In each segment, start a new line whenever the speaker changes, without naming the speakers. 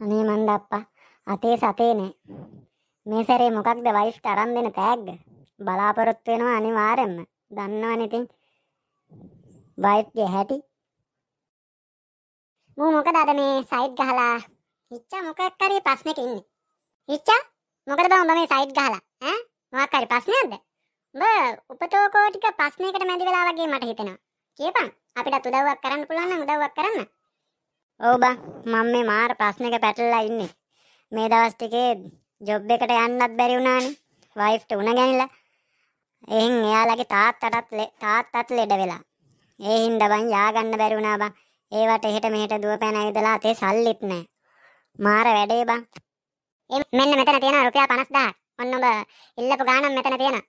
අනේ මන්දප්පා අතේ සතේනේ මේ සැරේ මොකක්ද වයිෆ්ට අරන්
දෙන තෑග්ග බලාපොරොත්තු වෙනවා අනිවාර්යෙන්ම දන්නවනේ ඉතින් වයිෆ්ගේ හැටි මූ මොකද අද මේ සයිට් ගහලා හිච්චා මොකක් හරි ප්‍රශ්නෙක ඉන්නේ හිච්චා මොකද බං ඔබ මේ සයිට් ගහලා ඈ මොකක් හරි ප්‍රශ්නයක්ද ඔබ උපතෝකෝ ටික ප්‍රශ්නයකට මැදි වෙලා වගේ මට හිතෙනවා කියපන් අපිටත් උදව්වක් කරන්න පුළුවන් නම් උදව්වක් කරන්න ඕ බං මම මේ මාර ප්‍රශ්නයක පැටලලා ඉන්නේ. මේ දවස් ටිකේ ජොබ් එකට යන්නත් බැරි වුණානේ. වයිෆ්ට උණ ගැනිලා. එහෙන් එයාලගේ තාත්තටත් තාත්තත් ලෙඩ වෙලා. ඒ හින්දා බං යා ගන්න බැරි වුණා බං. ඒවට එහෙට මෙහෙට දුවපෑන ඇවිදලා අතේ සල්ලිත් නැහැ. මාර වැඩේ බං. මෙන්න මෙතන තියෙනවා රුපියල් 50000ක්. ඔන්න ඔබ ඉල්ලපු ගාණක් මෙතන තියෙනවා.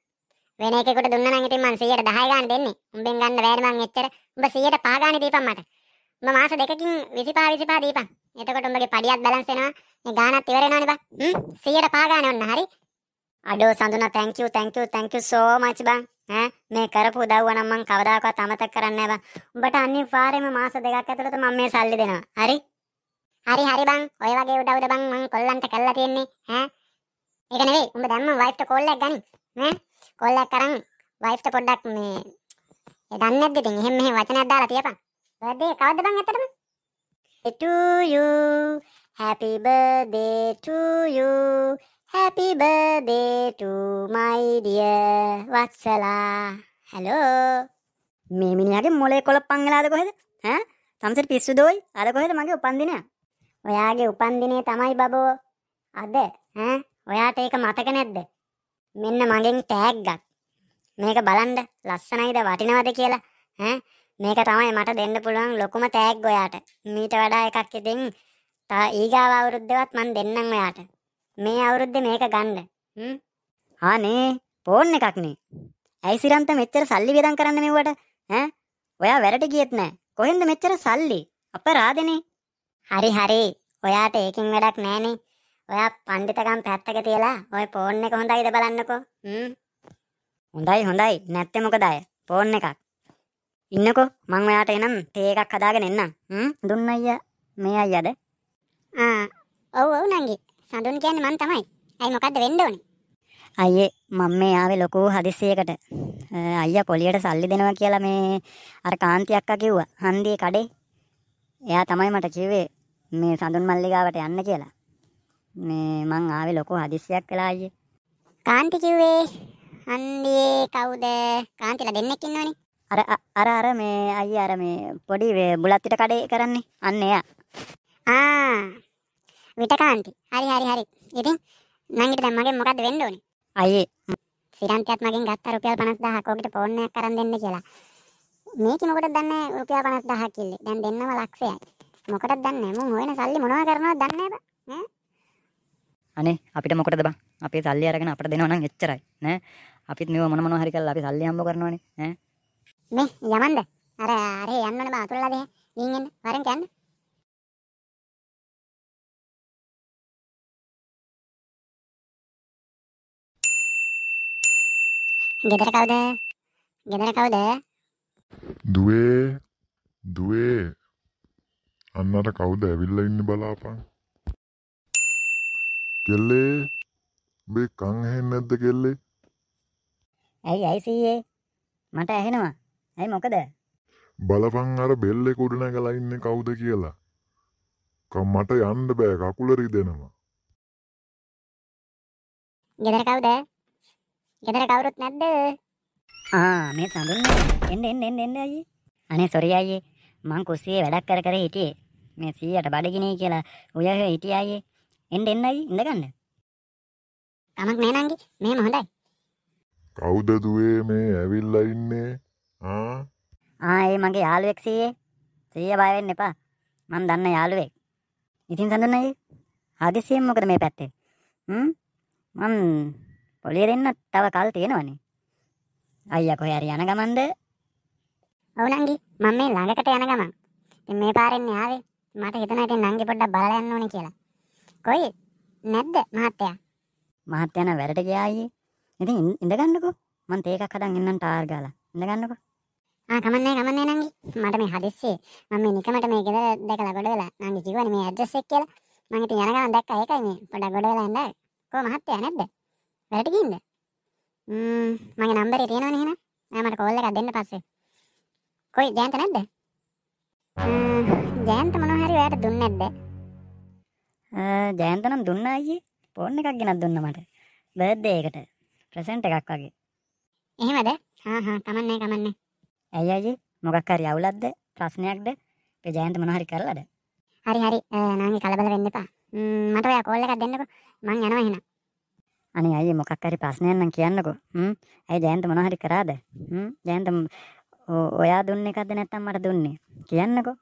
වෙන එකෙකුට දුන්න නම් ඉතින් මං 110 ගාණ දෙන්නේ. උඹෙන් ගන්න බැරි මං එච්චර. උඹ 105 ගාණ දීපන් මට. උඹ මාස දෙකකින් 25 25 දීපන්. එතකොට උඹගේ පඩියත් බැලන්ස් වෙනවා. මේ ගානත් ඉවර වෙනවනේ බං. හ්ම් 100ට පහ ගානේ ඔන්න හරි. අඩෝ සඳුනා thank you thank you thank you so much බං. ඈ මේ කරපු උදව්ව නම් මං කවදාකවත් අමතක කරන්නේ නැහැ බං. උඹට අනිවාර්යයෙන්ම මාස දෙකක් ඇතුළත මම මේ සල්ලි දෙනවා. හරි? හරි හරි බං. ඔය වගේ උදව්ද බං මං කොල්ලන්ට කරලා තියෙන්නේ. ඈ ඒක නෙවෙයි. උඹ දැම්ම wife ට call එකක් ගනි. ඈ call එකක් කරන් wife ට පොඩ්ඩක් මේ දන්නේ නැද්ද ඉතින් එහෙම මෙහෙම වචනයක් දාලා තියපන්. බර්දේ කවද්ද බං ඇත්තටම? to you happy birthday to you happy birthday to
my dear Vatsala hello මේ මිනිහාගේ මොලේ කොළ පංගලාද කොහෙද? ඈ? සම්සෙට පිස්සු දෝයි. අර කොහෙද මගේ උපන්දිනය? ඔයාගේ උපන්දිනේ තමයි බබෝ. අද ඈ? ඔයාට ඒක මතක නැද්ද?
මෙන්න මගෙන් ටැග්ගක්. මේක බලන්න ලස්සනයිද වටිනවද කියලා ඈ මේක තමයි මට දෙන්න පුළුවන් ලොකුම තෑග්ග ඔයාට. මීට වඩා එකක් ඉතින් තා ඊගාව අවුරුද්දවත් මන් දෙන්නම් ඔයාට. මේ අවුරුද්දේ මේක ගන්න. හ්ම්.
අනේ ෆෝන් එකක් නේ. ඇයි සිරන්ත මෙච්චර සල්ලි වියදම් කරන්න මෙව්වට? ඈ? ඔයා වැරට ගියෙත් නෑ. කොහෙන්ද මෙච්චර සල්ලි? අපරාධනේ. හරි හරි. ඔයාට
ඒකෙන් වැඩක් නෑනේ. ඔයා පණ්ඩිතකම් පැත්තක තියලා ඔය ෆෝන් එක හොඳයිද බලන්නකෝ.
හ්ම්. හොඳයි හොඳයි. නැත්නම් මොකද අය? ෆෝන් එකක්. ඉන්නකෝ මං ඔයාට එනම් තේ එකක් හදාගෙන එන්නම්. හ්ම් දුන්න අයියා මේ අයියාද?
ආ ඔව් ඔව් නංගි. සඳුන් කියන්නේ මං තමයි. අයි මොකද්ද වෙන්න ඕනේ?
අයියේ මම මේ ආවේ ලොකු හදිස්සියකට. අයියා පොලියට සල්ලි දෙනවා කියලා මේ අර කාන්ති අක්කා කිව්වා. හන්දියේ කඩේ. එයා තමයි මට කිව්වේ මේ සඳුන් මල්ලිගාවට යන්න කියලා. මේ මං ආවේ ලොකු හදිස්සියක් වෙලා අයියේ. කාන්ති කිව්වේ
හන්දියේ
කවුද? කාන්තිලා දෙන්නෙක් ඉන්නවනේ. අර අර අර මේ අයිය අර මේ පොඩි බුලත්තිට කඩේ කරන්නේ අන්න එයා. ආ.
විටකාන්ති. හරි හරි හරි. ඉතින් මං ඊට දැන් මගෙන් මොකද්ද වෙන්න ඕනේ? අයියේ සිරන්තියත් මගෙන් ගත්තා රුපියල් 50000ක් ඔකට ෆෝන් එකක් අරන් දෙන්න කියලා. මේක මොකටද දන්නේ රුපියල් 50000ක් කිල්ලේ. දැන් දෙන්නම ලක්ෂයයි. මොකටද දන්නේ මුන් හොයන සල්ලි මොනවා කරනවද දන්නේ නැබ. ඈ
අනේ අපිට මොකටද බං? අපේ සල්ලි අරගෙන අපිට දෙනවා නම් එච්චරයි. නෑ. අපිත් මේව මොන මොනවා හරි කරලා අපි සල්ලි හම්බ කරනවනේ. ඈ මේ යමන්ද අර අරේ යන්නන බා අතුල්ලා දෙහ නින් එන්න වරෙන් කියන්න ගෙදර කවුද ගෙදර කවුද
දුවේ දුවේ අන්නට කවුද ඇවිල්ලා ඉන්න බලාපන් කෙල්ලේ උඹේ කං ඇහෙන්නේ නැද්ද කෙල්ලේ
ඇයි ඇයි සීයේ මට ඇහෙනවා ඇයි මොකද
බලපං අර බෙල්ලෙ කුඩ නැගලා ඉන්න කවුද කියලා මට යන්න බෑ කකුල රිදෙනවා
ගෙදර කවුද ගෙදර කවුරුත් නැද්ද ආ මේ සඳුන් එන්න එන්න එන්න එන්න අයියේ අනේ සොරි අයියේ මං කුස්සියේ වැඩක් කර කර හිටියේ මේ සීයට බඩගිනේ කියලා ඔය හිටිය අයියේ එන්න එන්න අයියේ ඉඳගන්න කමක් නෑ නංගි මෙහෙම හොඳයි
කවුද දුවේ මේ ඇවිල්ලා ඉන්නේ
ආ ඒ මගේ යාළුවෙක් සීයේ සීය බය වෙන්න එපා මම දන්න යාළුවෙක් ඉතින් සඳුනයි හදිසියෙන් මොකද මේ පැත්තේ හ්ම් මම පොලිය දෙන්න තව කල් තියෙනවනේ අයියා කොහේ හරි යන ගමන්ද ඔව් නංගි
මම මේ ළඟකට යන ගමන් ඉතින් මේ පාරෙන් ආවේ මට හිතනවා ඉතින් නංගි පොඩ්ඩක් බලලා යන්න ඕනේ කියලා
කොයි නැද්ද මහත්තයා මහත්තයා නම් වැඩට ගියා අයියේ ඉතින් ඉඳගන්නකෝ මං තේ එකක් හදන් එන්නම් ටාර් ගාලා ඉඳගන්නකෝ
කමන්න කමන්න නගේ මට මේ හදිස්සේ මම නිකමට මේ ගෙද දැකලා ගොඩවෙලා නංගි කිවන මේ ඇදසෙක් කියලා මඟට යනගම් දැක් ඒකයි මේ පොඩ ගොඩවෙලා ඇන්න කෝ මහත්තය නැද්ද වැටකින්ද මගේ නම්බර තියෙනවන හෙන මට කෝල්ල එකක් දෙන්න පස්සේ කොයි ජයන්ත
නැද්ද ජයන්ත මොනහරි ඔයට දුන්න නැද්ද ජයන්ත නම් දුන්න අයියේ පොන්න එකක් ගෙනත් දුන්න මට බර්ද්දේකට ප්‍රසන්ට එකක් වගේ
එහෙමද හා හා කමන්නේ කමන්නේ
ඇයි ඇයි මොකක් හරි අවුලක්ද ප්‍රශ්නයක්ද ජයන්ත මොන හරි කරලාද? හරි හරි නාගේ කලබල වෙන්න එපා. මට ඔයා කෝල් එකක් දෙන්නකෝ. මං යනවා එහෙනම්. අනේ අයියේ මොකක් හරි ප්‍රශ්නයක් නම් කියන්නකෝ. හ්ම්. ඇයි ජයන්ත මොන හරි කරාද? හ්ම්. ජයන්ත ඔයා දුන්න එකක්ද නැත්නම් මට දුන්නේ? කියන්නකෝ.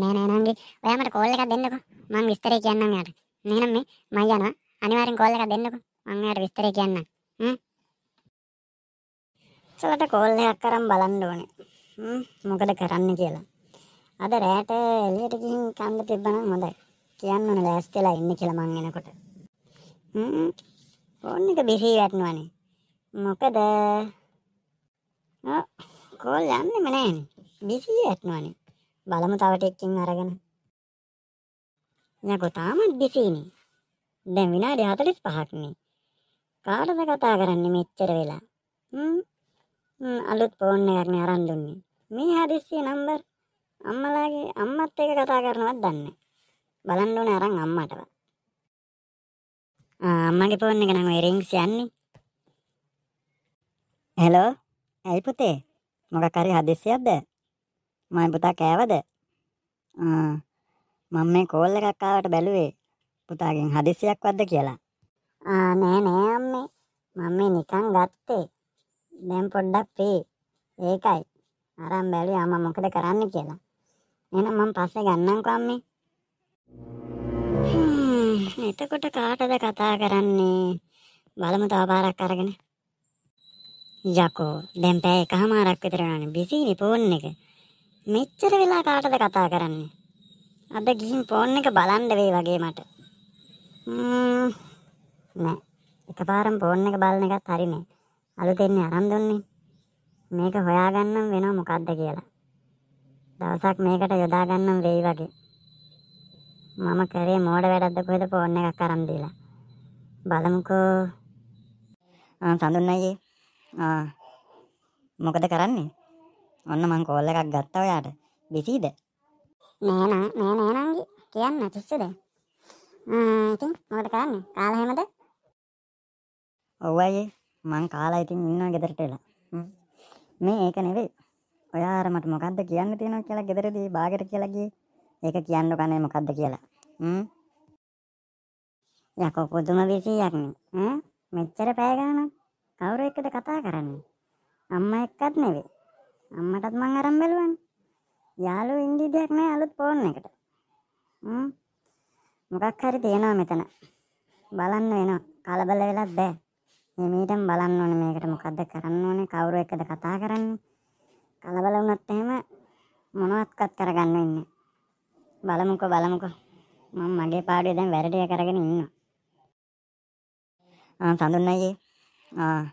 නෑ නෑ නාගේ
ඔයා මට කෝල් එකක් දෙන්නකෝ. මං විස්තරේ කියන්නම් යාට. එහෙනම් මේ මං යනවා. අනිවාර්යෙන් කෝල් එකක් දෙන්නකෝ. මං යාට විස්තරේ කියන්නම්. හ්ම්.
සලට කෝල් එකක් කරම් බලන්න ඕනේ මොකද කරන්න කියලා අද රෑට එලියට ගිහින් කන්න තිබ්බනම් හොඳයි කියන්න ඕනේ ලෑස්තිලා ඉන්න කියලා මං එනකොට ෆෝන් එක බිසී වැටෙනවානේ මොකද කෝල් යන්නෙම නෑනේ බිසී වැටෙනවානේ බලමු තව ටිකකින් අරගෙන යකෝ තාමත් බිසීනේ දැන් විනාඩි 45ක් නේ කාටද කතා කරන්නේ මෙච්චර වෙලා හ්ම් අලුත් ෆෝන් එකක්නේ අරන් දුන්නේ. මේ හදිස්සිය නම්බර් අම්මලාගේ අම්මත් එක්ක කතා කරනවත් දන්නේ බලන්න ඕනේ අරන් අම්මටවත්. අම්මගේ ෆෝන් එක නම් රින්ග්ස් යන්නේ. හෙලෝ. ඇයි පුතේ? මොකක් හරි හදිස්සියක්ද? මම පුතා කෑවද? මම මේ කෝල් එකක් ආවට බැලුවේ පුතාගෙන් හදිස්සියක් වද්ද කියලා. ආ නෑ නෑ අම්මේ. මම මේ නිකන් ගත්තේ. දැන් පොඩ්ඩක් පේ. ඒකයි. අරන් බැලුවා මම මොකද කරන්න කියලා. එහෙනම් මම පස්සේ ගන්නම්කෝ අම්මේ. එතකොට කාටද කතා කරන්නේ? බලමු තව පාරක් අරගෙන. යකෝ දැන් පැය එකමාරක් විතර වෙනවානේ. බිසිනේ ෆෝන් එක. මෙච්චර වෙලා කාටද කතා කරන්නේ? අද ගිහින් ෆෝන් එක බලන්න වෙයි වගේ මට. ම්ම් නෑ. එකපාරම ෆෝන් එක බලන එකත් හරිනේ. අලු දෙන්නේ අරන් දුන්නේ මේක හොයාගන්නම් වෙනවා මොකක්ද කියලා දවසක් මේකට යොදාගන්නම් වෙයි වගේ මම කරේ මෝඩ වැඩක්ද කොහෙද ෆෝන් එකක් අරන් දීලා බලමුකෝ ආ සඳුන් අයියේ ආ මොකද කරන්නේ ඔන්න මං කෝල් එකක් ගත්තා ඔයාට බිසිද නෑ නෑ නෑ නංගි කියන්න කිස්සුද ඉතින් මොකද කරන්නේ කාලා හැමද ඔව් අයියේ මං කාලා ඉතින් ඉන්නවා ගෙදරට එලා. මේ ඒක නෙවෙයි. ඔයා අර මට මොකද්ද කියන්න තියෙනවා කියලා ගෙදරදී බාගෙට කියලා ගියේ. ඒක කියන්න කනේ මොකද්ද කියලා. හ්ම්. යකෝ පුදුම 20ක් නේ. ඈ මෙච්චර පැය ගානක් කවුරු එක්කද කතා කරන්නේ? අම්මා එක්කත් නෙවෙයි. අම්මටත් මං අරන් බැලුවානේ. යාළුවෝ ඉන්නේ දෙයක් නෑ අලුත් ෆෝන් එකට. හ්ම්. මොකක් හරි තියෙනවා මෙතන. බලන්න වෙනවා. කලබල වෙලත් බෑ. නිවීටම බලන්න ඕන මේකට මොකක්ද කරන්න ඕනේ කවුරු එක්කද කතා කරන්නේ කලබල වුණත් එහෙම මොනවත්කත් කරගන්න වෙන්නේ බලමුකෝ බලමුකෝ මම මගේ පාඩුවේ දැන් වැරටිය කරගෙන ඉන්නවා ආ සඳුන් අයියේ ආ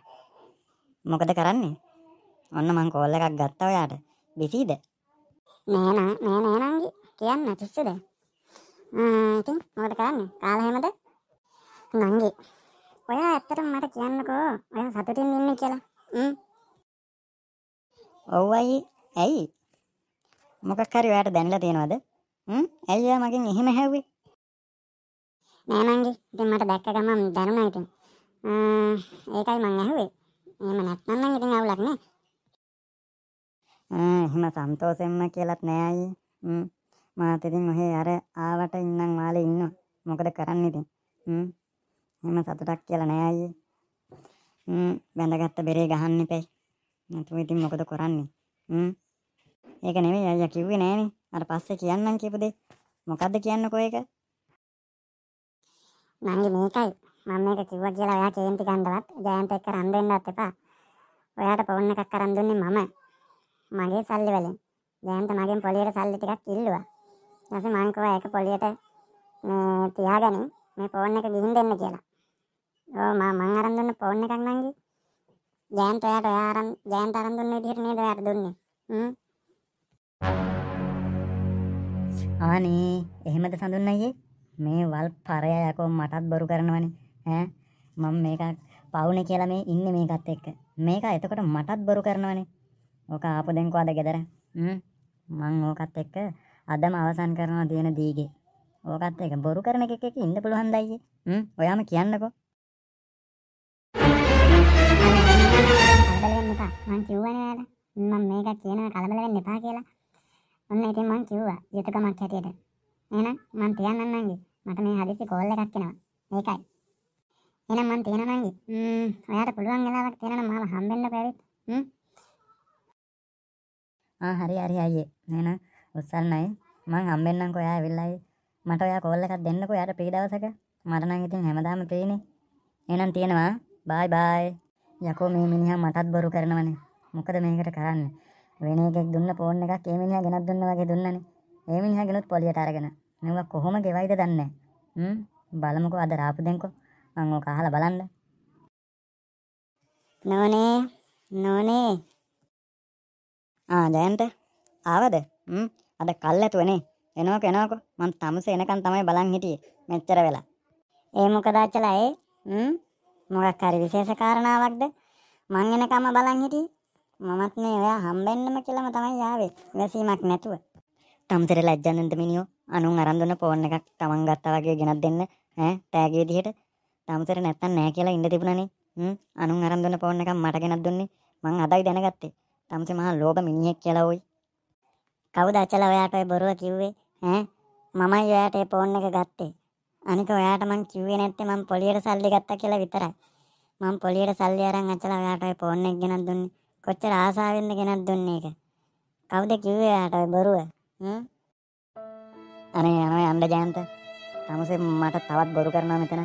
මොකද කරන්නේ ඔන්න මං කෝල් එකක් ගත්තා ඔයාට බිසිද නෑ නෑ නෑ නංගි කියන්න කිස්සුද ආ ඉතින් මොකද
කරන්නේ කාලා හැමද නංගි ඔයා ඇත්තටම මට කියන්නකෝ ඔයා සතුටින් ඉන්නේ කියලා. හ්ම්.
ඔව් අයියේ. ඇයි? මොකක් හරි ඔයාට දැනලා තියෙනවද? හ්ම්? ඇයි ඔයා මගෙන් එහෙම හැව්වේ?
නෑ මංගේ. ඉතින් මට දැක්ක ගමන් දැනුණා ඉතින්. ඒකයි මං ඇහුවේ. එහෙම නැත්නම් නම් ඉතින් අවුලක් නෑ.
එහෙම සන්තෝෂෙන්ම කියලාත් නෑ අයියේ. හ්ම්. මාත් ඉතින් ඔහේ අර ආවට ඉන්නම් වාලේ ඉන්නවා. මොකද කරන්න ඉතින්. හ්ම්. එහෙම සතුටක් කියලා නෑ අයියේ. හ්ම් බැඳගත්ත බෙරේ ගහන්න එපයි. නැතුව ඉතින් මොකද කරන්නේ? හ්ම් ඒක නෙවෙයි අයියා කිව්වේ නෑනේ. අර පස්සේ කියන්නම් කියපු දේ. මොකද්ද කියන්නකෝ ඒක? නංගි මේකයි. මම මේක කිව්වා කියලා ඔයා කේන්ති ගන්නවත් ජයන්ත එක්ක රන්
වෙන්නත් එපා. ඔයාට පවුන් එකක් කරන් දුන්නේ මම. මගේ සල්ලි වලින්. ජයන්ත මගෙන් පොලියට සල්ලි ටිකක් ඉල්ලුවා. ඊට පස්සේ මං කිව්වා ඒක පොලියට මේ තියාගනින් මේ ෆෝන් එක ගිහින් දෙන්න කියලා. මං අරන් දුන්න ෆෝන් එකක් නංගි. ජයන්ත ඔයාට ඔයා අරන් ජයන්ත අරන් දුන්න විදිහට නේද ඔයාට දුන්නේ. හ්ම්.
අනේ එහෙමද සඳුන් අයියේ? මේ වල් පරය යකෝ මටත් බොරු කරනවනේ. ඈ මම මේක පවුනේ කියලා මේ ඉන්නේ මේකත් එක්ක. මේක එතකොට මටත් බොරු කරනවනේ. ඕක ආපු දැන් කොහද ගෙදර? හ්ම්. මං ඕකත් එක්ක අදම අවසන් කරනවා දින දීගේ. ඕකත් එක බොරු කරන එකෙක් එක්ක ඉන්න පුළුවන් දයියේ. හ්ම්. ඔයාම කියන්නකෝ.
එපා මං කිව්වනේ ඔයාලට මම මේක කියනවා කලබල වෙන්න එපා කියලා ඔන්න ඉතින් මං කිව්වා යුතුකමක් හැටියට එහෙනම් මං තියන්නම් නංගි මට මේ හදිස්සි කෝල් එකක් එනවා ඒකයි එහෙනම් මං තියනවා නංගි ම්ම් ඔයාට පුළුවන් වෙලාවක් තියනනම් මාව හම්බෙන්න බැරිද
ම්ම් ආ හරි හරි අයියේ එහෙනම් උත්සල් නයි මං හම්බෙන්නම්කෝ ඔයා ඇවිල්ලායි මට ඔයා කෝල් එකක් දෙන්නකෝ යාට ප්‍රී දවසක මට නම් ඉතින් හැමදාම ප්‍රීනේ එහෙනම් තියෙනවා බයි බයි යකෝ මේ මිනිහා මටත් බොරු කරනවනේ. මොකද මේකට කරන්නේ? වෙන එකෙක් දුන්න ෆෝන් එකක් ඒ මිනිහා ගෙනත් දුන්නා වගේ දුන්නනේ. ඒ මිනිහා ගෙනුත් පොලියට අරගෙන. නුඹ කොහොම ගෙවයිද දන්නේ නැහැ. බලමුකෝ අද රාපු දෙන්කෝ. මම ඕක අහලා බලන්න. නෝනේ නෝනේ ආ ජයන්ත ආවද? හ්ම් අද කල්ැතුවනේ. එනෝක එනෝක මං තමුසේ එනකන් තමයි බලන් හිටියේ. මෙච්චර වෙලා. ඒ මොකද අචලා ඒ? හ්ම් මොකක් හරි විශේෂ කාරණාවක්ද මං එනකම බලන් හිටියේ මමත් මේ ඔයා හම්බෙන්නම කියලාම තමයි ආවේ ඉවසීමක් නැතුව තමතර ලැජ්ජන්නන්ට මිනියෝ අනුන් අරන් දුන්න ෆෝන් එකක් තමන් ගත්තා වගේ ගෙනත් දෙන්න ඈ ටෑග් විදිහට තමතර නැත්තම් නෑ කියලා ඉන්න තිබුණනේ හ්ම් අනුන් අරන් දුන්න ෆෝන් එකක් මට ගෙනත් දුන්නේ මං අදයි දැනගත්තේ තමතර මහා ලෝභ මිනිහෙක් කියලා ওই කවුද අචල ඔයාට ඔය බොරුව කිව්වේ ඈ මමයි ඔයාට ඒ ෆෝන් එක ගත්තේ අනික ඔයාට මං කිව්වේ නැත්තේ මං පොලියට සල්ලි ගත්තා කියලා විතරයි. මං පොලියට සල්ලි අරන් අචලා ඔයාට ওই ෆෝන් එක ගෙනත් දුන්නේ. කොච්චර ආසාවෙන්ද ගෙනත් දුන්නේ ඒක. කවුද කිව්වේ ඔයාට ওই බොරුව? හ්ම්? අනේ අනේ යන්න ජයන්ත. තමසේ මට තවත් බොරු කරනවා මෙතන.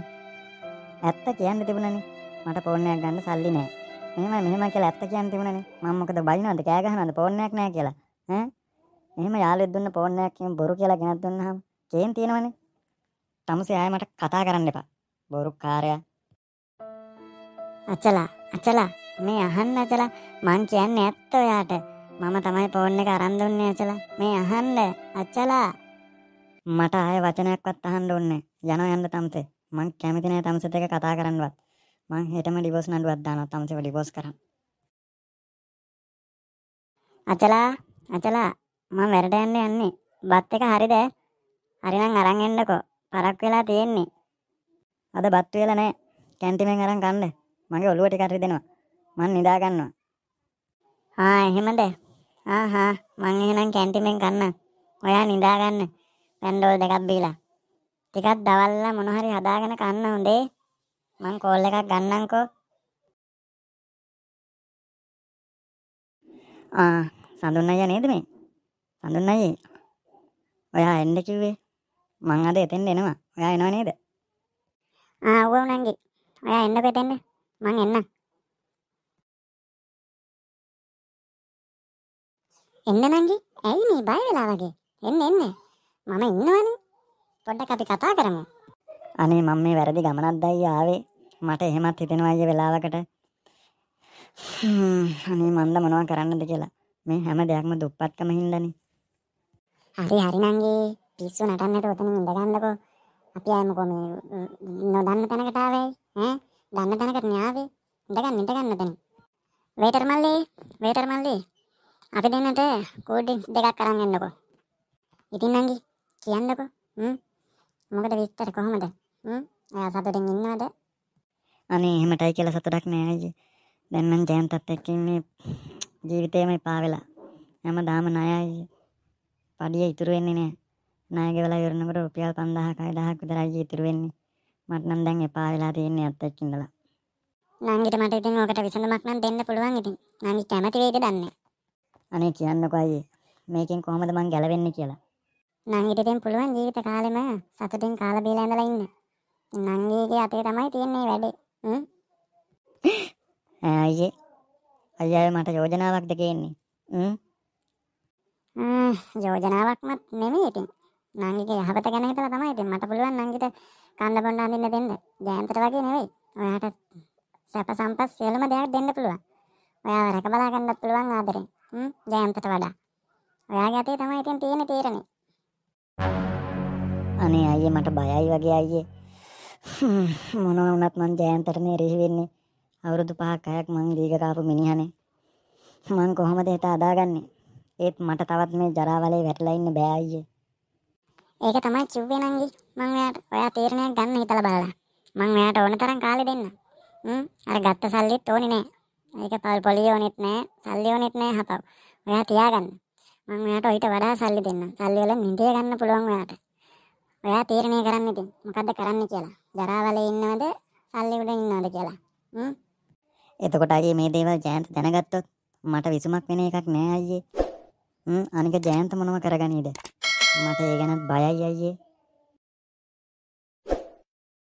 ඇත්ත කියන්න තිබුණනේ. මට ෆෝන් එකක් ගන්න සල්ලි නැහැ. මෙහෙම මෙහෙම කියලා ඇත්ත කියන්න තිබුණනේ. මම මොකද බයිනවද කෑ ගහනවද ෆෝන් එකක් නැහැ කියලා. ඈ? එහෙම යාළුවෙක් දුන්න ෆෝන් එකක් බොරු කියලා ගෙනත් දුන්නාම කේන් තියෙනවනේ. තමුසේ ආයෙ මට කතා කරන්න එපා. බොරු කාරයා. අචලා අචලා මේ අහන්න අචලා මං කියන්නේ ඇත්ත ඔයාට. මම තමයි ෆෝන් එක අරන් දුන්නේ අචලා. මේ අහන්න අචලා. මට ආයෙ වචනයක්වත් අහන්න ඕනේ යනවා යන්න තම්සේ මං කැමති නෑ තම්සෙත් එක කතා කරන්නවත් මං හෙටම ඩිවෝස් නඩුවක් දානවා තම්සේව ඩිවෝස් කරන් අචලා අචලා මම වැරට යන්න යන්නේ බත් එක හරිද හරිනම් අරන් එන්නකෝ පරක් වෙලා තියෙන්නේ. අද බත් වෙලා නැහැ. කැන්ටිමෙන් අරන් කන්න. මගේ ඔළුව ටිකක් රිදෙනවා. මං නිදා ගන්නවා. ආ එහෙමද? ආහා මං එහෙනම් කැන්ටිමෙන් කන්න. ඔයා නිදා ගන්න. පැන්ඩෝල් දෙකක් බීලා. ටිකක් දවල්ලා මොන හරි හදාගෙන කන්න හොඳේ. මං කෝල් එකක් ගන්නම්කෝ. ආ සඳුන් අයියා නේද මේ? සඳුන් අයියේ. ඔයා එන්න කිව්වේ? මං අද එතෙන්ට එනවා ඔයා එනවා නේද ආ ඔව් නංගි ඔයා එන්න පෙතෙන්න මං එන්නම් එන්න නංගි ඇයි
මේ බය වෙලා වගේ එන්න එන්න මම ඉන්නවනේ පොඩ්ඩක් අපි කතා කරමු
අනේ මම මේ වැරදි ගමනක් දැයි ආවේ මට එහෙමත් හිතෙනවා අයියේ වෙලාවකට අනේ මන්ද මොනවා කරන්නද කියලා මේ හැම දෙයක්ම දුප්පත්කම හින්දානේ හරි හරි නංගි පිස්සු නටන්නට ඔතනින් ඉඳගන්නකෝ අපි අයමකෝ
මේ නොදන්න තැනකට ආවේයි ඈ දන්න තැනකට න්යාවේ ඉඳගන්න ඉඳගන්න තැන වේටර් මල්ලි වේටර් මල්ලි අපි දෙන්නට කෝල් ඩ්‍රින්ක්ස් දෙකක් අරන් එන්නකෝ ඉතින් නංගි කියන්නකෝ හ්ම් මොකද විස්තර කොහමද හ්ම් එයා සතුටින් ඉන්නවද
අනේ එහෙමටයි කියලා සතුටක් නෑ අයියේ දැන් මං ජයන්තත් එක්ක ඉන්නේ ජීවිතේම එපා වෙලා හැමදාම ණයයි පඩිය ඉතුරු වෙන්නේ නෑ ණයගෙවල ඉවරනකොට රුපියල් 5000ක 1000ක් විතරයි ඉතුරු වෙන්නේ. මට නම් දැන් එපා වෙලා තියෙන්නේ අත් එක්ක ඉඳලා.
නංගිට මට ඉතින් ඕකට විසඳුමක් නම් දෙන්න පුළුවන් ඉතින්. නංගි කැමති වෙයිද දන්නේ
අනේ කියන්නකෝ අයියේ. මේකෙන් කොහොමද මං ගැලවෙන්නේ කියලා.
නංගිට ඉතින් පුළුවන් ජීවිත කාලෙම සතුටින් කාලා බීලා ඉඳලා ඉන්න. නංගිගේ අතේ තමයි තියෙන්නේ වැඩේ. හ්ම්.
අයියේ. අයියා මට යෝජනාවක් දෙකේ ඉන්නේ. හ්ම්. ආ යෝජනාවක්වත් නෙමෙයි ඉතින්.
නංගිගේ යහපත ගැන හිතලා තමයි ඉතින් මට පුළුවන් නංගිට කන්න බොන්න අඳින්න දෙන්න. ජයන්තට වගේ නෙවෙයි. ඔයාට සැප සම්පත් සියලුම දේවල් දෙන්න පුළුවන්. ඔයාව රැක බලා ගන්නත් පුළුවන් ආදරෙන්. හ්ම් ජයන්තට වඩා. ඔයාගේ අතේ තමයි ඉතින් තියෙන තීරණේ.
අනේ අයියේ මට බයයි වගේ අයියේ. මොනවා වුණත් මං ජයන්තට මේ රිහි වෙන්නේ. අවුරුදු 5ක් 6ක් මං දීග කාපු මිනිහනේ. මං කොහොමද හිත අදාගන්නේ? ඒත් මට තවත් මේ ජරාවලේ වැටලා ඉන්න බෑ අයියේ.
ඒක තමයි කිව්වේ නංගි මං ඔයාට ඔයා තීරණයක් ගන්න හිතලා බලලා මං ඔයාට ඕන තරම් කාලෙ දෙන්න හ්ම්
අර ගත්ත සල්ලිත් ඕනේ
නෑ ඒක පල් පොලිය ඕනෙත් නෑ සල්ලි ඕනෙත් නෑ හපව් ඔයා තියාගන්න මං ඔයාට ඊට වඩා සල්ලි දෙන්න සල්ලි වලින් නිදිය ගන්න පුළුවන් ඔයාට ඔයා තීරණය කරන්න ඉතින් මොකද්ද කරන්න කියලා ජරාවල ඉන්නවද සල්ලි උඩ ඉන්නවද කියලා හ්ම්
එතකොට අගේ මේ දේවල් ජයන්ත දැනගත්තොත් මට විසුමක් වෙන එකක් නෑ අයියේ හ්ම් අනික ජයන්ත මොනව කරගනීද মাঠে এখানে বাজাই যায় যে